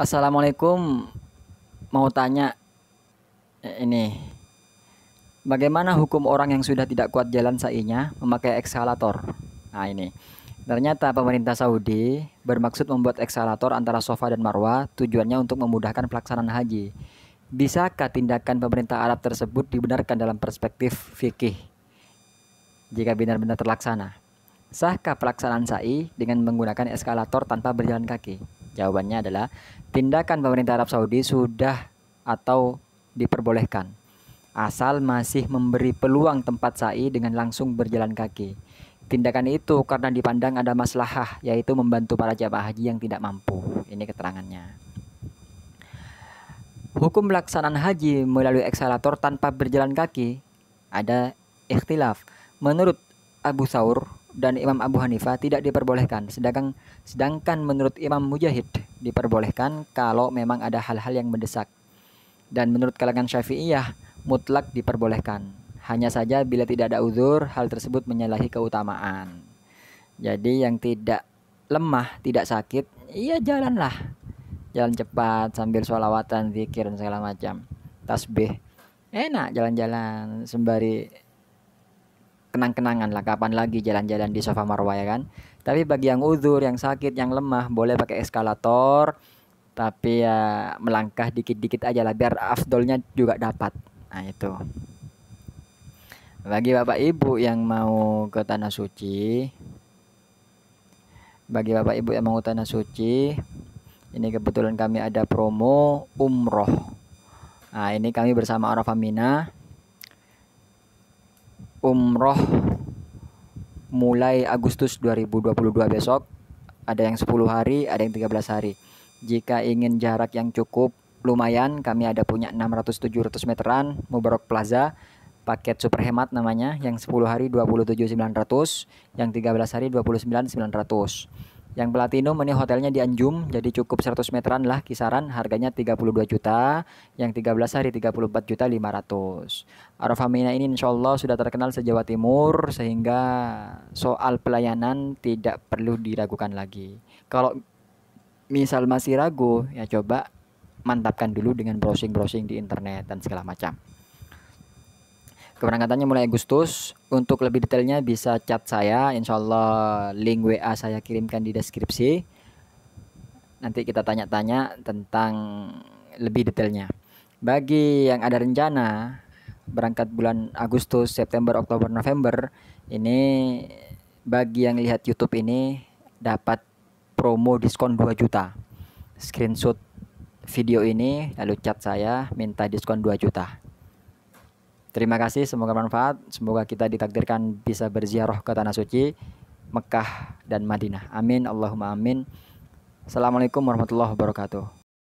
Assalamualaikum mau tanya eh, ini bagaimana hukum orang yang sudah tidak kuat jalan sainya memakai eskalator? nah ini ternyata pemerintah Saudi bermaksud membuat eskalator antara sofa dan marwah, tujuannya untuk memudahkan pelaksanaan haji bisakah tindakan pemerintah Arab tersebut dibenarkan dalam perspektif fikih jika benar-benar terlaksana sahkah pelaksanaan sa'i dengan menggunakan eskalator tanpa berjalan kaki Jawabannya adalah tindakan pemerintah Arab Saudi sudah atau diperbolehkan asal masih memberi peluang tempat sa'i dengan langsung berjalan kaki. Tindakan itu karena dipandang ada maslahah yaitu membantu para jamaah haji yang tidak mampu. Ini keterangannya. Hukum pelaksanaan haji melalui eksalator tanpa berjalan kaki ada ikhtilaf. Menurut Abu Saur dan Imam Abu Hanifah tidak diperbolehkan. Sedangkan sedangkan menurut Imam Mujahid diperbolehkan kalau memang ada hal-hal yang mendesak. Dan menurut kalangan Syafi'iyah mutlak diperbolehkan. Hanya saja bila tidak ada uzur, hal tersebut menyalahi keutamaan. Jadi yang tidak lemah, tidak sakit, iya jalanlah. Jalan cepat sambil sholawatan, zikir dan segala macam. Tasbih. Enak jalan-jalan sembari kenang-kenangan lah kapan lagi jalan-jalan di sofa marwah ya kan tapi bagi yang uzur yang sakit yang lemah boleh pakai eskalator tapi ya melangkah dikit-dikit aja lah biar afdolnya juga dapat nah itu bagi bapak ibu yang mau ke tanah suci bagi bapak ibu yang mau ke tanah suci ini kebetulan kami ada promo umroh nah ini kami bersama Arafah Minah umroh mulai Agustus 2022 besok. Ada yang 10 hari, ada yang 13 hari. Jika ingin jarak yang cukup lumayan, kami ada punya 600-700 meteran Mubarak Plaza paket super hemat namanya yang 10 hari 27900 yang 13 hari 29900 yang platinum ini hotelnya di Anjum, jadi cukup 100 meteran lah kisaran harganya 32 juta, yang 13 hari 34 juta 500. Arafah Mina ini insya Allah sudah terkenal sejawa Timur sehingga soal pelayanan tidak perlu diragukan lagi. Kalau misal masih ragu ya coba mantapkan dulu dengan browsing-browsing di internet dan segala macam. Keberangkatannya mulai Agustus. Untuk lebih detailnya bisa chat saya. Insya Allah link WA saya kirimkan di deskripsi. Nanti kita tanya-tanya tentang lebih detailnya. Bagi yang ada rencana berangkat bulan Agustus, September, Oktober, November, ini bagi yang lihat YouTube ini dapat promo diskon 2 juta. Screenshot video ini lalu chat saya minta diskon 2 juta. Terima kasih, semoga bermanfaat. Semoga kita ditakdirkan bisa berziarah ke tanah suci Mekah dan Madinah. Amin, Allahumma amin. Assalamualaikum warahmatullahi wabarakatuh.